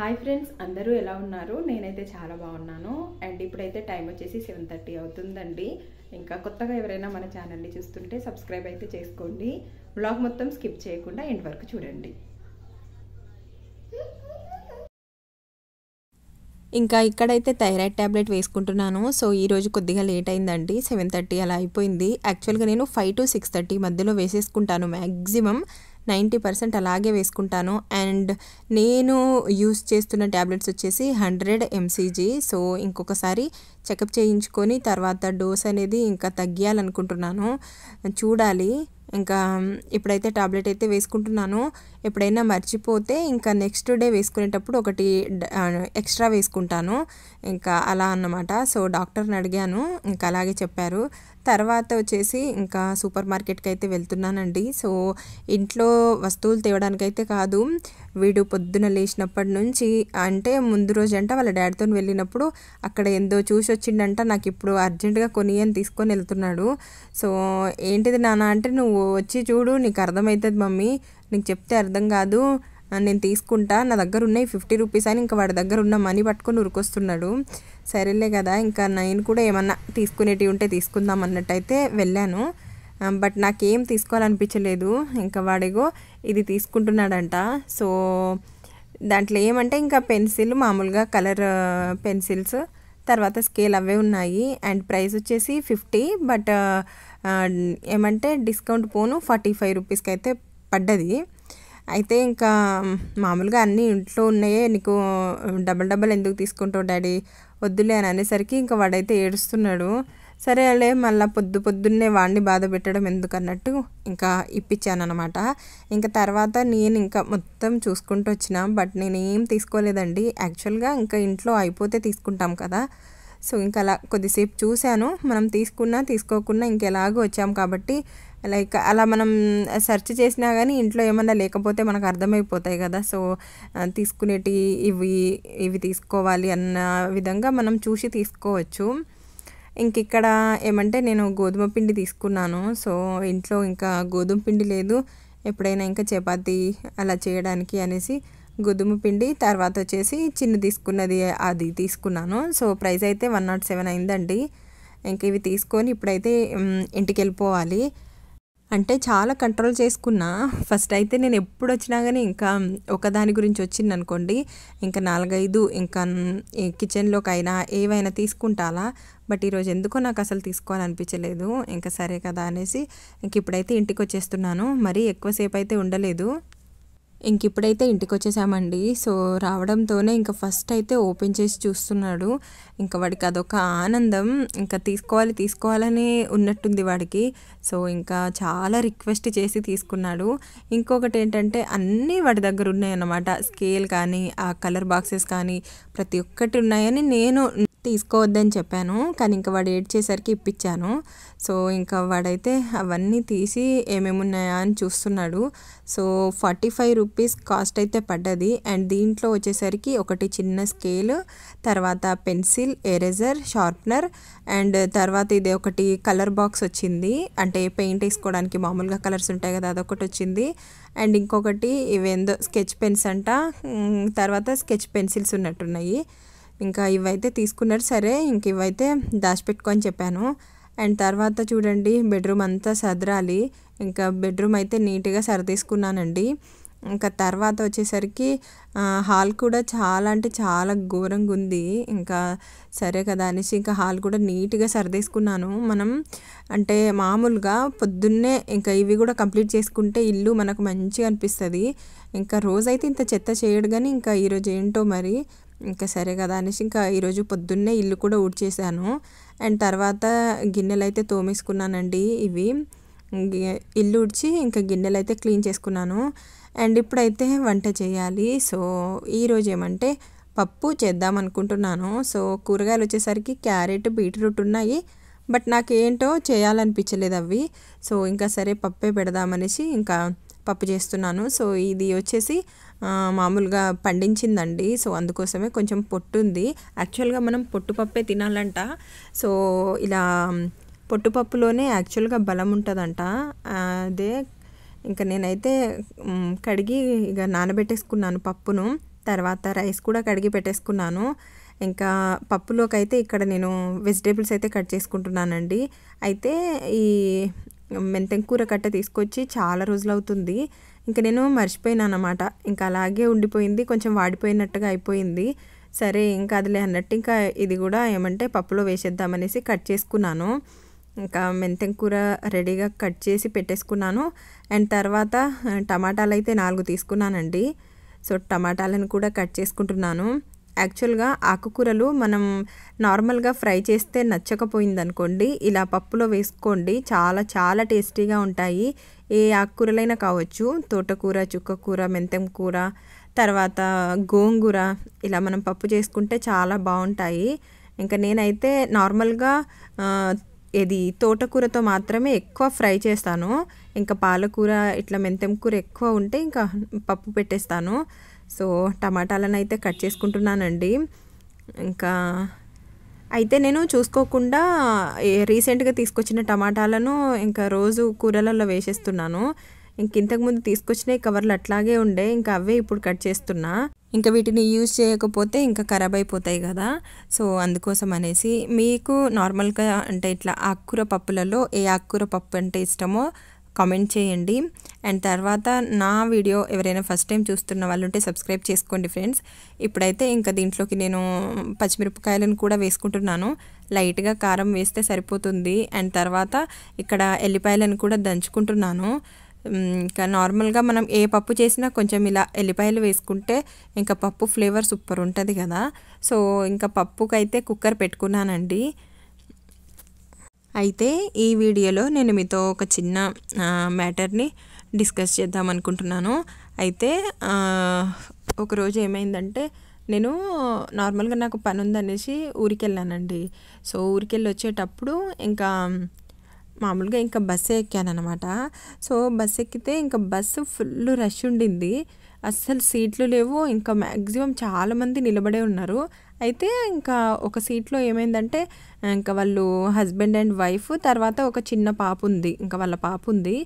hi friends అందరూ ఎలా ఉన్నారు నేనైతే చాలా బాగున్నాను అండ్ ఇప్పుడైతే టైం వచ్చేసి సెవెన్ థర్టీ అవుతుందండి ఇంకా కొత్తగా ఎవరైనా మన ఛానల్ని చూస్తుంటే సబ్స్క్రైబ్ అయితే చేసుకోండి బ్లాగ్ మొత్తం స్కిప్ చేయకుండా ఎండ్ వరకు చూడండి ఇంకా ఇక్కడైతే థైరాయిడ్ ట్యాబ్లెట్ వేసుకుంటున్నాను సో ఈరోజు కొద్దిగా లేట్ అయిందండి సెవెన్ థర్టీ అలా అయిపోయింది యాక్చువల్గా నేను ఫైవ్ టు సిక్స్ థర్టీ మధ్యలో వేసేసుకుంటాను మ్యాక్సిమం నైంటీ పర్సెంట్ అలాగే వేసుకుంటాను అండ్ నేను యూస్ చేస్తున్న ట్యాబ్లెట్స్ వచ్చేసి హండ్రెడ్ ఎంసీజీ సో ఇంకొకసారి చెకప్ చేయించుకొని తర్వాత డోస్ అనేది ఇంకా తగ్గియాలనుకుంటున్నాను చూడాలి ఇంకా ఇప్పుడైతే టాబ్లెట్ అయితే వేసుకుంటున్నాను ఎప్పుడైనా మర్చిపోతే ఇంకా నెక్స్ట్ డే వేసుకునేటప్పుడు ఒకటి ఎక్స్ట్రా వేసుకుంటాను ఇంకా అలా అన్నమాట సో డాక్టర్ని అడిగాను ఇంకా అలాగే చెప్పారు తర్వాత వచ్చేసి ఇంకా సూపర్ మార్కెట్కి అయితే వెళ్తున్నానండి సో ఇంట్లో వస్తువులు తేవడానికైతే కాదు వీడు పొద్దున లేచినప్పటి నుంచి అంటే ముందు రోజు అంట వాళ్ళ డాడీతో వెళ్ళినప్పుడు అక్కడ ఏందో చూసి వచ్చిండంట నాకు ఇప్పుడు అర్జెంటుగా కొని అని తీసుకొని వెళ్తున్నాడు సో ఏంటిది నాన్న అంటే నువ్వు వచ్చి చూడు నీకు అర్థమవుతుంది మమ్మీ నీకు చెప్తే అర్థం కాదు నేను తీసుకుంటా నా దగ్గర ఉన్నాయి ఫిఫ్టీ రూపీస్ అని ఇంకా వాడి దగ్గర ఉన్న మనీ పట్టుకొని ఉరికొస్తున్నాడు సరేలే కదా ఇంకా నేను కూడా ఏమన్నా తీసుకునేటివి ఉంటే తీసుకుందాం అన్నట్టయితే వెళ్ళాను బట్ నాకేం తీసుకోవాలనిపించలేదు ఇంకా వాడిగో ఇది తీసుకుంటున్నాడంట సో దాంట్లో ఏమంటే ఇంకా పెన్సిల్ మామూలుగా కలర్ పెన్సిల్స్ తర్వాత స్కేల్ అవే ఉన్నాయి అండ్ ప్రైస్ వచ్చేసి ఫిఫ్టీ బట్ ఏమంటే డిస్కౌంట్ పోను ఫార్టీ ఫైవ్ రూపీస్కి అయితే పడ్డది అయితే ఇంకా మామూలుగా అన్నీ ఇంట్లో ఉన్నాయే నీకు డబల్ డబల్ ఎందుకు తీసుకుంటావు డాడీ వద్దులే అని అనేసరికి ఇంకా వాడైతే ఏడుస్తున్నాడు సరే అలే మళ్ళీ పొద్దు పొద్దున్నే వాడిని బాధ పెట్టడం ఎందుకన్నట్టు ఇంకా ఇప్పించానమాట ఇంకా తర్వాత నేను ఇంకా మొత్తం చూసుకుంటూ వచ్చిన బట్ నేనేం తీసుకోలేదండి యాక్చువల్గా ఇంకా ఇంట్లో అయిపోతే తీసుకుంటాం కదా సో ఇంకా అలా కొద్దిసేపు చూశాను మనం తీసుకున్నా తీసుకోకున్నా ఇంకెలాగో వచ్చాం కాబట్టి లైక్ అలా మనం సెర్చ్ చేసినా కానీ ఇంట్లో ఏమన్నా లేకపోతే మనకు అర్థమైపోతాయి కదా సో తీసుకునేటి ఇవి ఇవి తీసుకోవాలి అన్న విధంగా మనం చూసి తీసుకోవచ్చు ఇంక ఇక్కడ ఏమంటే నేను గోధుమ పిండి తీసుకున్నాను సో ఇంట్లో ఇంకా గోధుమ పిండి లేదు ఎప్పుడైనా ఇంకా చపాతి అలా చేయడానికి అనేసి గోధుమ పిండి తర్వాత వచ్చేసి చిన్న తీసుకున్నది అది తీసుకున్నాను సో ప్రైస్ అయితే వన్ నాట్ సెవెన్ అయిందండి ఇంక ఇవి తీసుకొని ఇప్పుడైతే ఇంటికి వెళ్ళిపోవాలి అంటే చాలా కంట్రోల్ చేసుకున్నా ఫస్ట్ అయితే నేను ఎప్పుడు వచ్చినా కానీ ఇంకా ఒకదాని గురించి వచ్చింది అనుకోండి ఇంకా నాలుగైదు ఇంకా కిచెన్లోకి అయినా ఏవైనా తీసుకుంటాలా బట్ ఈరోజు ఎందుకో నాకు అసలు తీసుకోవాలనిపించలేదు ఇంకా సరే కదా అనేసి ఇంక ఇప్పుడైతే ఇంటికి వచ్చేస్తున్నాను మరీ ఎక్కువసేపు అయితే ఉండలేదు ఇంక ఇప్పుడైతే ఇంటికి వచ్చేసామండి సో రావడంతోనే ఇంకా ఫస్ట్ అయితే ఓపెన్ చేసి చూస్తున్నాడు ఇంకా వాడికి అదొక ఆనందం ఇంకా తీసుకోవాలి తీసుకోవాలని ఉన్నట్టుంది వాడికి సో ఇంకా చాలా రిక్వెస్ట్ చేసి తీసుకున్నాడు ఇంకొకటి ఏంటంటే అన్నీ వాడి దగ్గర ఉన్నాయన్నమాట స్కేల్ కానీ ఆ కలర్ బాక్సెస్ కానీ ప్రతి ఒక్కటి ఉన్నాయని నేను తీసుకోవద్దని చెప్పాను కానీ ఇంకా వాడు ఏడ్చేసరికి ఇప్పించాను సో ఇంకా వాడైతే అవన్నీ తీసి ఏమేమి ఉన్నాయా అని చూస్తున్నాడు so forty five rupees cost అయితే పడ్డది అండ్ దీంట్లో వచ్చేసరికి ఒకటి చిన్న స్కేల్ తర్వాత పెన్సిల్ ఎరేజర్ షార్ప్నర్ అండ్ తర్వాత ఇది ఒకటి కలర్ బాక్స్ వచ్చింది అంటే పెయింట్ వేసుకోవడానికి మామూలుగా కలర్స్ ఉంటాయి కదా అదొకటి వచ్చింది అండ్ ఇంకొకటి ఇవేందో స్కెచ్ పెన్స్ అంట తర్వాత స్కెచ్ పెన్సిల్స్ ఉన్నట్టున్నాయి ఇంకా ఇవైతే తీసుకున్నారు సరే ఇంక ఇవైతే దాచిపెట్టుకొని చెప్పాను అండ్ తర్వాత చూడండి బెడ్రూమ్ అంతా సదరాలి ఇంకా బెడ్రూమ్ అయితే నీట్గా సరిదీసుకున్నానండి ఇంకా తర్వాత వచ్చేసరికి హాల్ కూడా చాలా అంటే చాలా ఘోరంగా ఉంది ఇంకా సరే కదా అనేసి ఇంకా హాల్ కూడా నీట్గా సరిదేసుకున్నాను మనం అంటే మామూలుగా పొద్దున్నే ఇంకా ఇవి కూడా కంప్లీట్ చేసుకుంటే ఇల్లు మనకు మంచిగా అనిపిస్తుంది ఇంకా రోజైతే ఇంత చెత్త చేయడు కానీ ఇంకా ఈరోజు ఏంటో మరి ఇంకా సరే కదా అనేసి ఇంకా ఈరోజు పొద్దున్నే ఇల్లు కూడా ఊడ్చేసాను అండ్ తర్వాత గిన్నెలు అయితే తోమేసుకున్నానండి ఇవి ఇల్లు ఉడిచి ఇంకా గిన్నెలు అయితే క్లీన్ చేసుకున్నాను అండ్ ఇప్పుడైతే వంట చేయాలి సో ఈరోజు ఏమంటే పప్పు చేద్దాం అనుకుంటున్నాను సో కూరగాయలు వచ్చేసరికి క్యారెట్ బీట్రూట్ ఉన్నాయి బట్ నాకేంటో చేయాలనిపించలేదు అవి సో ఇంకా సరే పప్పే పెడదామనేసి ఇంకా పప్పు చేస్తున్నాను సో ఇది వచ్చేసి మామూలుగా పండించిందండి సో అందుకోసమే కొంచెం పొట్టు ఉంది యాక్చువల్గా మనం పొట్టుపప్పే తినాలంట సో ఇలా పొట్టుపప్పులోనే యాక్చువల్గా బలం ఉంటుందంట అదే ఇంకా నేనైతే కడిగి ఇక నానబెట్టేసుకున్నాను పప్పును తర్వాత రైస్ కూడా కడిగి పెట్టేసుకున్నాను ఇంకా పప్పులోకి అయితే ఇక్కడ నేను వెజిటేబుల్స్ అయితే కట్ చేసుకుంటున్నానండి అయితే ఈ మెంతెంకూర కూర కట్ట తీసుకొచ్చి చాలా రోజులు అవుతుంది ఇంకా నేను మర్చిపోయినాను అనమాట ఇంకా అలాగే ఉండిపోయింది కొంచెం వాడిపోయినట్టుగా అయిపోయింది సరే ఇంకా అదిలే అన్నట్టు ఇంకా ఇది కూడా ఏమంటే పప్పులో వేసేద్దామనేసి కట్ చేసుకున్నాను ఇంకా మెంతెంకూర కూర రెడీగా కట్ చేసి పెట్టేసుకున్నాను అండ్ తర్వాత టమాటాలు అయితే నాలుగు తీసుకున్నానండి సో టమాటాలను కూడా కట్ చేసుకుంటున్నాను యాక్చువల్గా ఆకుకూరలు మనం నార్మల్గా ఫ్రై చేస్తే నచ్చకపోయింది అనుకోండి ఇలా పప్పులో వేసుకోండి చాలా చాలా టేస్టీగా ఉంటాయి ఏ ఆకుకూరలైనా కావచ్చు తోటకూర చుక్కకూర మెంతం కూర తర్వాత గోంగూర ఇలా మనం పప్పు చేసుకుంటే చాలా బాగుంటాయి ఇంకా నేనైతే నార్మల్గా ఇది తోటకూరతో మాత్రమే ఎక్కువ ఫ్రై చేస్తాను ఇంకా పాలకూర ఇట్లా మెంతెం కూర ఎక్కువ ఉంటే ఇంకా పప్పు పెట్టేస్తాను సో టమాటాలను అయితే కట్ చేసుకుంటున్నానండి ఇంకా అయితే నేను చూసుకోకుండా రీసెంట్గా తీసుకొచ్చిన టమాటాలను ఇంకా రోజు కూరలలో వేసేస్తున్నాను ఇంక ఇంతకుముందు తీసుకొచ్చిన కవర్లు అట్లాగే ఉండే ఇంకా అవే ఇప్పుడు కట్ చేస్తున్నా ఇంకా వీటిని యూజ్ చేయకపోతే ఇంకా ఖరాబ్ అయిపోతాయి కదా సో అందుకోసం అనేసి మీకు నార్మల్గా అంటే ఇట్లా ఆకుకూర పప్పులలో ఏ ఆకుకూర పప్పు అంటే ఇష్టమో కామెంట్ చేయండి అండ్ తర్వాత నా వీడియో ఎవరైనా ఫస్ట్ టైం చూస్తున్న వాళ్ళు ఉంటే సబ్స్క్రైబ్ చేసుకోండి ఫ్రెండ్స్ ఇప్పుడైతే ఇంకా దీంట్లోకి నేను పచ్చిమిరపకాయలను కూడా వేసుకుంటున్నాను లైట్గా కారం వేస్తే సరిపోతుంది అండ్ తర్వాత ఇక్కడ ఎల్లిపాయలను కూడా దంచుకుంటున్నాను ఇంకా నార్మల్గా మనం ఏ పప్పు చేసినా కొంచెం ఇలా ఎల్లిపాయలు వేసుకుంటే ఇంకా పప్పు ఫ్లేవర్ సూపర్ ఉంటుంది కదా సో ఇంకా పప్పుకైతే కుక్కర్ పెట్టుకున్నానండి అయితే ఈ వీడియోలో నేను మీతో ఒక చిన్న మ్యాటర్ని డిస్కస్ చేద్దాం అనుకుంటున్నాను అయితే ఒకరోజు ఏమైందంటే నేను నార్మల్గా నాకు పని ఉందనేసి ఊరికి వెళ్ళానండి సో ఊరికి వెళ్ళి వచ్చేటప్పుడు ఇంకా మామూలుగా ఇంకా బస్సు ఎక్కాను అనమాట సో బస్సు ఎక్కితే ఇంకా బస్సు ఫుల్ రష్ ఉండింది అస్సలు సీట్లు లేవు ఇంకా మ్యాక్సిమం చాలామంది నిలబడే ఉన్నారు అయితే ఇంకా ఒక సీట్లో ఏమైందంటే ఇంకా వాళ్ళు హస్బెండ్ అండ్ వైఫ్ తర్వాత ఒక చిన్న పాప ఉంది ఇంకా వాళ్ళ పాప ఉంది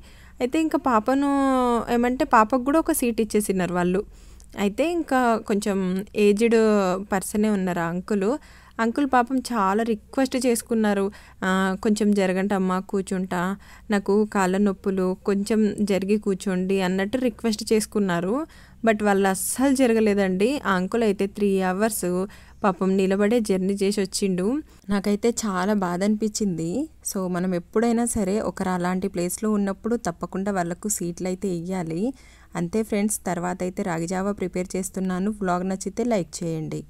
అయితే ఇంకా పాపను ఏమంటే పాపకు కూడా ఒక సీట్ ఇచ్చేసినారు వాళ్ళు అయితే ఇంకా కొంచెం ఏజ్డ్ పర్సనే ఉన్నారు అంకులు అంకుల్ పాపం చాలా రిక్వెస్ట్ చేసుకున్నారు కొంచెం జరగండి అమ్మ కూర్చుంటా నాకు కాళ్ళ నొప్పులు కొంచెం జరిగి కూర్చోండి అన్నట్టు రిక్వెస్ట్ చేసుకున్నారు బట్ వాళ్ళు అస్సలు జరగలేదండి ఆ అంకుల్ అయితే త్రీ అవర్స్ పాపం నిలబడే జర్నీ చేసి వచ్చిండు నాకైతే చాలా బాధ అనిపించింది సో మనం ఎప్పుడైనా సరే ఒకరు అలాంటి ప్లేస్లో ఉన్నప్పుడు తప్పకుండా వాళ్ళకు సీట్లు అయితే ఇవ్వాలి అంతే ఫ్రెండ్స్ తర్వాత అయితే రాగిజావా ప్రిపేర్ చేస్తున్నాను వ్లాగ్ నచ్చితే లైక్ చేయండి